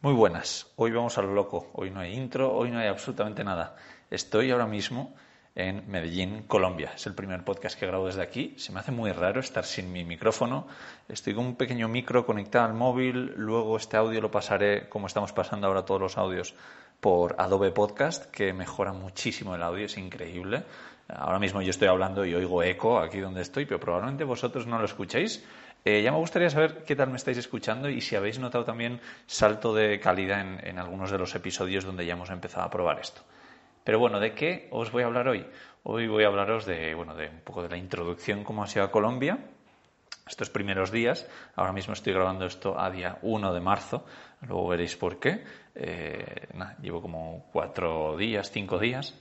Muy buenas, hoy vamos al loco, hoy no hay intro, hoy no hay absolutamente nada. Estoy ahora mismo en Medellín, Colombia. Es el primer podcast que grabo desde aquí. Se me hace muy raro estar sin mi micrófono. Estoy con un pequeño micro conectado al móvil, luego este audio lo pasaré, como estamos pasando ahora todos los audios, por Adobe Podcast, que mejora muchísimo el audio, es increíble. Ahora mismo yo estoy hablando y oigo eco aquí donde estoy, pero probablemente vosotros no lo escuchéis. Eh, ya me gustaría saber qué tal me estáis escuchando y si habéis notado también salto de calidad en, algunos de los episodios donde ya hemos empezado a probar esto. Pero bueno, ¿de qué os voy a hablar hoy? Hoy voy a hablaros de, bueno, de un poco de la introducción, cómo ha sido a Colombia, estos primeros días. Ahora mismo estoy grabando esto a día 1 de marzo, luego veréis por qué. Eh, llevo como cuatro días, cinco días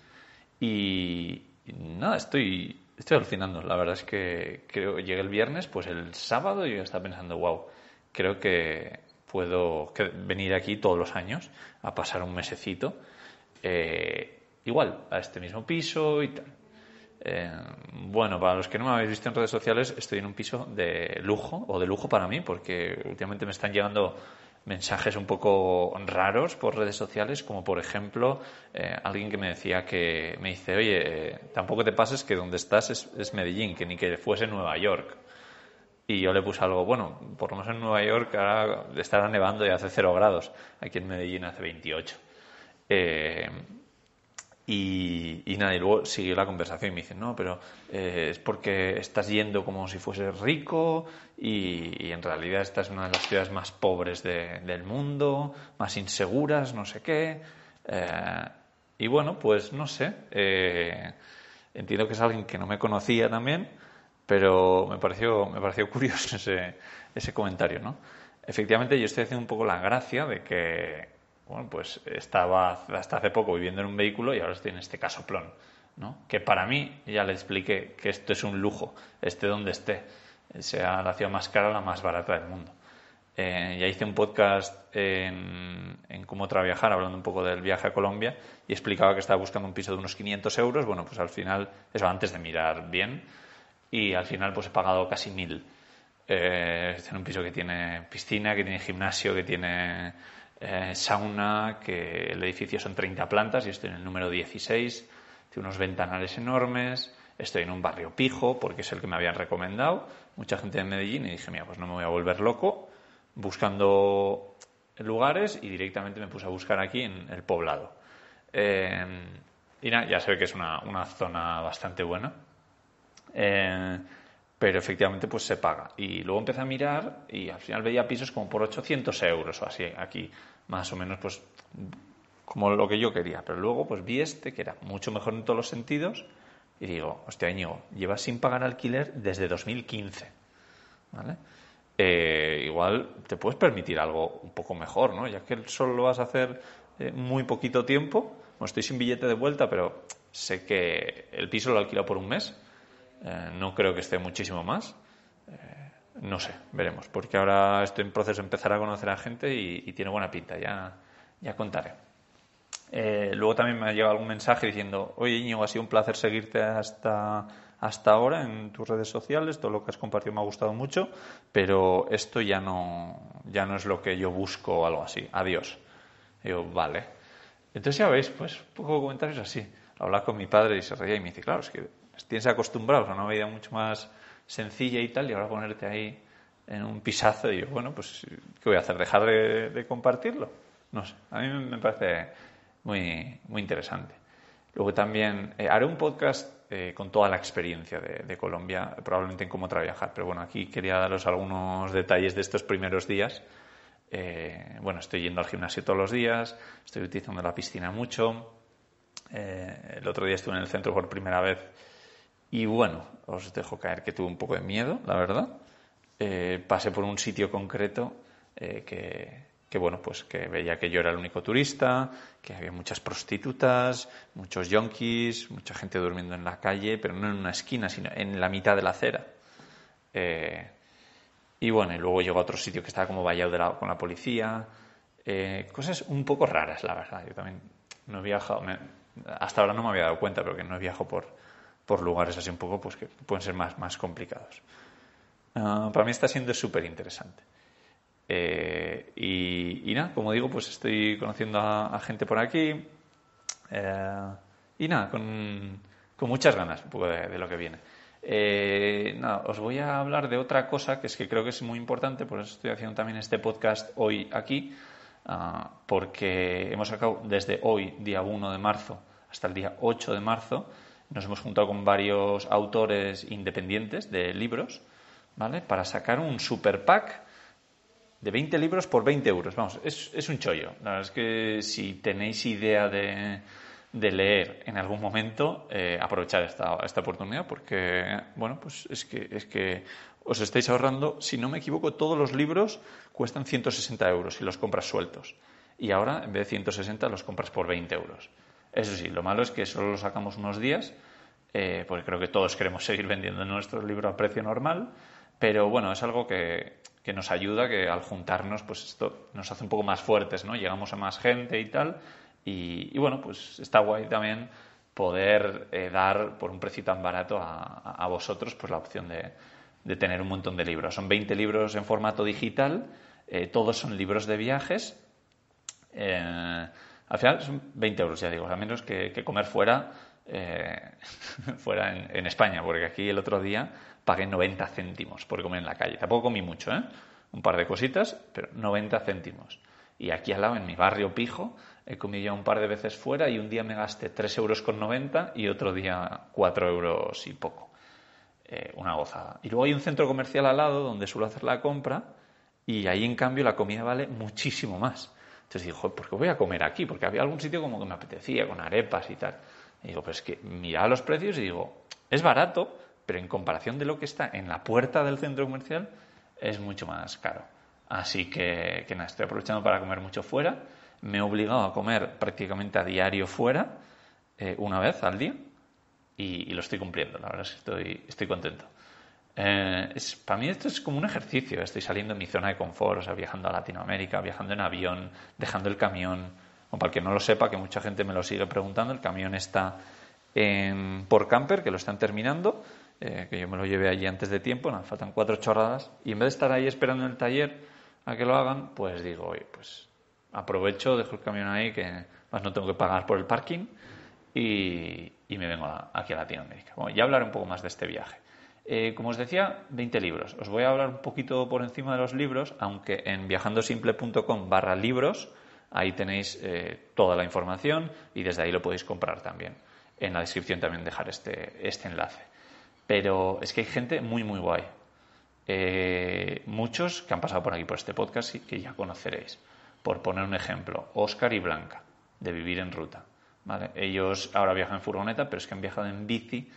y nada, estoy Estoy alucinando, la verdad es que creo llegué el viernes, pues el sábado yo ya estaba pensando, wow, creo que puedo venir aquí todos los años a pasar un mesecito, eh, igual, a este mismo piso y tal. Eh, bueno, para los que no me habéis visto en redes sociales, estoy en un piso de lujo, o de lujo para mí, porque últimamente me están llegando mensajes un poco raros por redes sociales, como por ejemplo eh, alguien que me decía que me dice, oye, eh, tampoco te pases que donde estás es, Medellín, que ni que fuese Nueva York. Y yo le puse algo, bueno, por lo menos en Nueva York ahora estará nevando y hace cero grados, aquí en Medellín hace 28. Y, luego siguió la conversación y me dice, no, pero eh, es porque estás yendo como si fueses rico y, en realidad esta es una de las ciudades más pobres del mundo, más inseguras, no sé qué. Eh, y bueno, pues no sé, eh, entiendo que es alguien que no me conocía también, pero me pareció, me pareció curioso ese, ese comentario, ¿no? Efectivamente, yo estoy haciendo un poco la gracia de que bueno, pues estaba hasta hace poco viviendo en un vehículo y ahora estoy en este casoplón, ¿no? Que para mí, ya le expliqué que esto es un lujo, esté donde esté, sea la ciudad más cara la más barata del mundo. Eh, ya hice un podcast en, cómo traviajar, hablando un poco del viaje a Colombia, y explicaba que estaba buscando un piso de unos 500 euros. Bueno, pues al final, eso antes de mirar bien, y al final pues he pagado casi mil. Eh, en un piso que tiene piscina, que tiene gimnasio, que tiene eh, sauna, que el edificio son 30 plantas, y estoy en el número 16, tiene unos ventanales enormes, estoy en un barrio pijo, porque es el que me habían recomendado, mucha gente de Medellín, y dije, mira, pues no me voy a volver loco, buscando lugares y directamente me puse a buscar aquí en el poblado. Eh, y nada, ya se ve que es una, zona bastante buena. Eh, pero efectivamente pues se paga. Y luego empecé a mirar y al final veía pisos como por 800 euros o así, aquí, más o menos pues como lo que yo quería. Pero luego pues vi este que era mucho mejor en todos los sentidos y digo, hostia, Ñigo, llevas sin pagar alquiler desde 2015, ¿vale? Eh, igual te puedes permitir algo un poco mejor, ¿no? Ya que solo lo vas a hacer eh, muy poquito tiempo, bueno, estoy sin billete de vuelta, pero sé que el piso lo alquiló por un mes eh, no creo que esté muchísimo más. Eh, no sé, veremos, porque ahora estoy en proceso de empezar a conocer a gente y, tiene buena pinta, ya, ya contaré. Eh, luego también me ha llegado algún mensaje diciendo, oye Íñigo, ha sido un placer seguirte hasta, hasta ahora en tus redes sociales, todo lo que has compartido me ha gustado mucho, pero esto ya no, ya no es lo que yo busco o algo así, adiós. vale. Entonces ya veis, pues un poco comentarios así. Hablaba con mi padre y se reía y me dice, claro, es que pues tienes acostumbrados a una vida mucho más sencilla y tal, y ahora ponerte ahí en un pisazo y yo, bueno, pues, ¿qué voy a hacer? ¿Dejar de, compartirlo? No sé, a mí me parece muy, muy interesante. Luego también eh, haré un podcast eh, con toda la experiencia de, Colombia, probablemente en cómo trabajar, pero bueno, aquí quería daros algunos detalles de estos primeros días. Eh, bueno, estoy yendo al gimnasio todos los días, estoy utilizando la piscina mucho. el otro día estuve en el centro por primera vez y bueno, os dejo caer que tuve un poco de miedo, la verdad. Eh, pasé por un sitio concreto eh, que, bueno, pues que veía que yo era el único turista, que había muchas prostitutas, muchos yonkis, mucha gente durmiendo en la calle, pero no en una esquina, sino en la mitad de la acera. Eh, y bueno, y luego llego a otro sitio que estaba como vallado con la policía. cosas un poco raras, la verdad. Yo también no he viajado, hasta ahora no me había dado cuenta, pero que no he viajado por, por lugares así un poco pues que pueden ser más, más complicados. Ah, para mí está siendo súper interesante. Eh, y, nada, como digo, pues estoy conociendo a, gente por aquí. Eh, y nada, con, con, muchas ganas de, lo que viene. Eh, nada, os voy a hablar de otra cosa que es que creo que es muy importante, por eso estoy haciendo también este podcast hoy aquí, ah, porque hemos sacado desde hoy, día 1 de marzo, hasta el día 8 de marzo, nos hemos juntado con varios autores independientes de libros, ¿vale? Para sacar un super pack de 20 libros por 20 euros. Vamos, es, es un chollo. La verdad es que si tenéis idea de, leer en algún momento, eh, aprovechar esta, esta, oportunidad porque, bueno, pues es que, es que os estáis ahorrando, si no me equivoco, todos los libros cuestan 160 euros si los compras sueltos. Y ahora, en vez de 160, los compras por 20 euros. Eso sí, lo malo es que solo lo sacamos unos días, eh, porque creo que todos queremos seguir vendiendo nuestros libros a precio normal, pero bueno, es algo que, nos ayuda, que al juntarnos, pues esto nos hace un poco más fuertes, ¿no? Llegamos a más gente y tal, y, bueno, pues está guay también poder eh, dar por un precio tan barato a, vosotros pues la opción de, tener un montón de libros. Son 20 libros en formato digital, eh, todos son libros de viajes. Al final son 20 euros, ya digo, a menos que, comer fuera, eh, fuera en, España, porque aquí el otro día pagué 90 céntimos por comer en la calle. Tampoco comí mucho, ¿eh? Un par de cositas, pero 90 céntimos. Y aquí al lado, en mi barrio Pijo, he comido ya un par de veces fuera y un día me gasté 3,90 euros con y otro día 4 euros y poco. Eh, una gozada. Y luego hay un centro comercial al lado donde suelo hacer la compra y ahí, en cambio, la comida vale muchísimo más. Entonces digo, ¿por qué voy a comer aquí? Porque había algún sitio como que me apetecía, con arepas y tal. Y digo, pues es que miraba los precios y digo, es barato, pero en comparación de lo que está en la puerta del centro comercial, es mucho más caro. Así que, que nada, estoy aprovechando para comer mucho fuera. Me he obligado a comer prácticamente a diario fuera, eh, una vez al día, y, y, lo estoy cumpliendo. La verdad es que estoy, estoy contento. Eh, es, para mí esto es como un ejercicio. Estoy saliendo de mi zona de confort, o sea, viajando a Latinoamérica, viajando en avión, dejando el camión. O para el que no lo sepa, que mucha gente me lo sigue preguntando, el camión está por camper, que lo están terminando, eh, que yo me lo llevé allí antes de tiempo, nos faltan cuatro chorradas. Y en vez de estar ahí esperando en el taller a que lo hagan, pues digo, oye, pues aprovecho, dejo el camión ahí, que más no tengo que pagar por el parking, y, me vengo aquí a Latinoamérica. Bueno, ya hablaré un poco más de este viaje. Eh, como os decía, 20 libros. Os voy a hablar un poquito por encima de los libros, aunque en viajandosimple.com barra libros, ahí tenéis eh, toda la información y desde ahí lo podéis comprar también. En la descripción también dejar este, este enlace. Pero es que hay gente muy, muy guay. Eh, muchos que han pasado por aquí, por este podcast, y que ya conoceréis. Por poner un ejemplo, Oscar y Blanca, de Vivir en Ruta. ¿vale? Ellos ahora viajan en furgoneta, pero es que han viajado en bici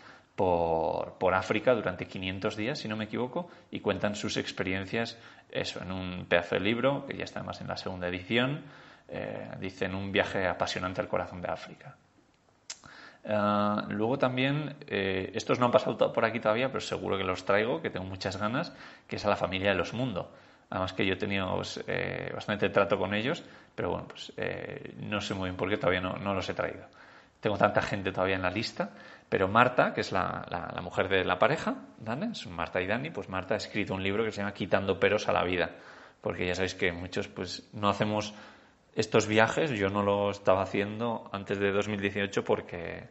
por, África durante 500 días, si no me equivoco, y cuentan sus experiencias eso, en un pedazo de libro, que ya está más en la segunda edición, eh, dicen un viaje apasionante al corazón de África. Eh, luego también, eh, estos no han pasado por aquí todavía, pero seguro que los traigo, que tengo muchas ganas, que es a la familia de los Mundo. Además que yo he tenido pues, bastante trato con ellos, pero bueno, pues no sé muy bien por qué todavía no, no los he traído. Tengo tanta gente todavía en la lista, pero Marta, que es la, mujer de la pareja, dan son Marta y Dani, pues Marta ha escrito un libro que se llama Quitando peros a la vida. Porque ya sabéis que muchos pues no hacemos estos viajes, yo no lo estaba haciendo antes de 2018 porque,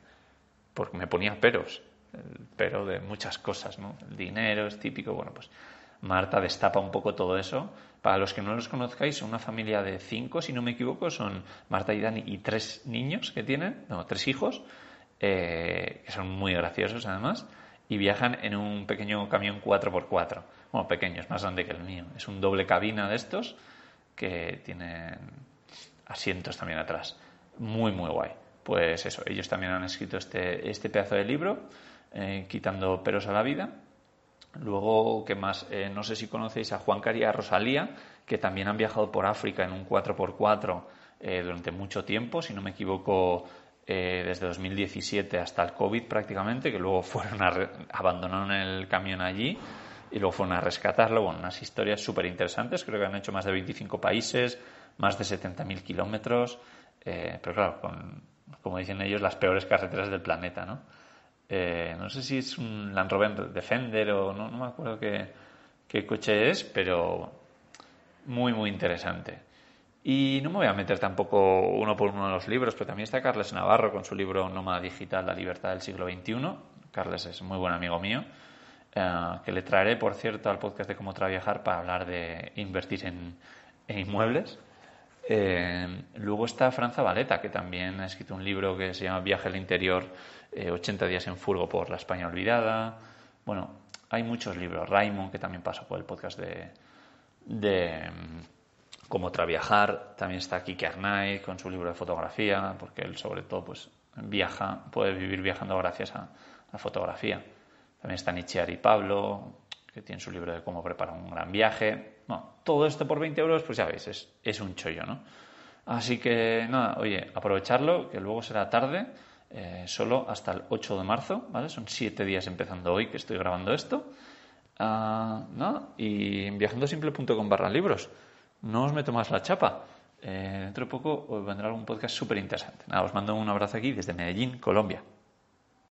porque me ponía peros, pero de muchas cosas, ¿no? El dinero es típico, bueno, pues Marta destapa un poco todo eso. Para los que no los conozcáis, son una familia de cinco, si no me equivoco, son Marta y Dani y tres niños que tienen, no, tres hijos. Eh, que son muy graciosos además, y viajan en un pequeño camión 4x4. Bueno, pequeño, es más grande que el mío. Es un doble cabina de estos que tienen asientos también atrás. Muy, muy guay. Pues eso, ellos también han escrito este, este pedazo de libro, eh, Quitando peros a la vida. Luego, ¿qué más? Eh, no sé si conocéis a Juan Caría Rosalía, que también han viajado por África en un 4x4 durante mucho tiempo, si no me equivoco, eh, desde 2017 hasta el COVID prácticamente, que luego fueron a abandonaron el camión allí y luego fueron a rescatarlo. Bueno, unas historias súper interesantes, creo que han hecho más de 25 países, más de 70.000 kilómetros, eh, pero claro, con, como dicen ellos, las peores carreteras del planeta, ¿no? Eh, no sé si es un Land Rover Defender o no, no me acuerdo qué, qué coche es, pero muy, muy interesante. Y no me voy a meter tampoco uno por uno en los libros, pero también está Carles Navarro con su libro Nómada Digital, la libertad del siglo XXI. Carles es muy buen amigo mío, eh, que le traeré, por cierto, al podcast de Cómo Traviajar para hablar de invertir en, inmuebles. Eh, luego está Franza Valeta, que también ha escrito un libro que se llama Viaje al interior, 80 eh, días en furgo por la España olvidada. Bueno, hay muchos libros. Raimon, que también pasó por el podcast de Cómo Traviajar, también está Kike Arnaiz con su libro de fotografía, porque él sobre todo pues viaja, puede vivir viajando gracias a la fotografía. También está y Pablo, que tiene su libro de cómo preparar un gran viaje. todo esto por 20 euros, pues ya veis, es, un chollo, ¿no? Así que nada, oye, aprovecharlo, que luego será tarde, eh, solo hasta el 8 de marzo, ¿vale? Son 7 días empezando hoy que estoy grabando esto. Ah, ¿no? Y viajandosimple.com barra libros no os meto más la chapa. Eh, dentro de poco os vendrá algún podcast súper interesante. Nada, os mando un abrazo aquí desde Medellín, Colombia.